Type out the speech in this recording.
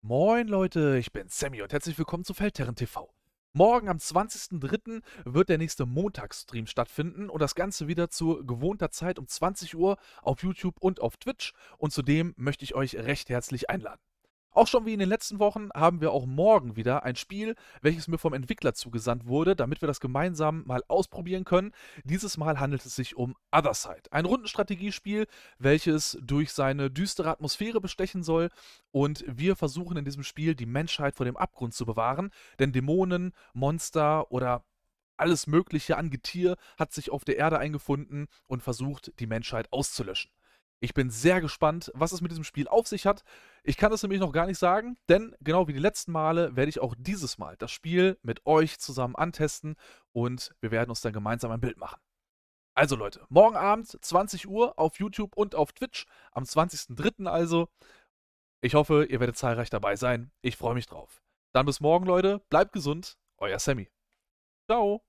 Moin Leute, ich bin Sammy und herzlich willkommen zu Feldherren TV. Morgen am 20.03. wird der nächste Montagsstream stattfinden und das Ganze wieder zu gewohnter Zeit um 20 Uhr auf YouTube und auf Twitch und zudem möchte ich euch recht herzlich einladen. Auch schon wie in den letzten Wochen haben wir auch morgen wieder ein Spiel, welches mir vom Entwickler zugesandt wurde, damit wir das gemeinsam mal ausprobieren können. Dieses Mal handelt es sich um Otherside, ein Rundenstrategiespiel, welches durch seine düstere Atmosphäre bestechen soll und wir versuchen in diesem Spiel die Menschheit vor dem Abgrund zu bewahren, denn Dämonen, Monster oder alles mögliche an Getier hat sich auf der Erde eingefunden und versucht, die Menschheit auszulöschen. Ich bin sehr gespannt, was es mit diesem Spiel auf sich hat. Ich kann das nämlich noch gar nicht sagen, denn genau wie die letzten Male werde ich auch dieses Mal das Spiel mit euch zusammen antesten und wir werden uns dann gemeinsam ein Bild machen. Also Leute, morgen Abend 20 Uhr auf YouTube und auf Twitch, am 20.03. also. Ich hoffe, ihr werdet zahlreich dabei sein. Ich freue mich drauf. Dann bis morgen, Leute. Bleibt gesund. Euer Sammy. Ciao.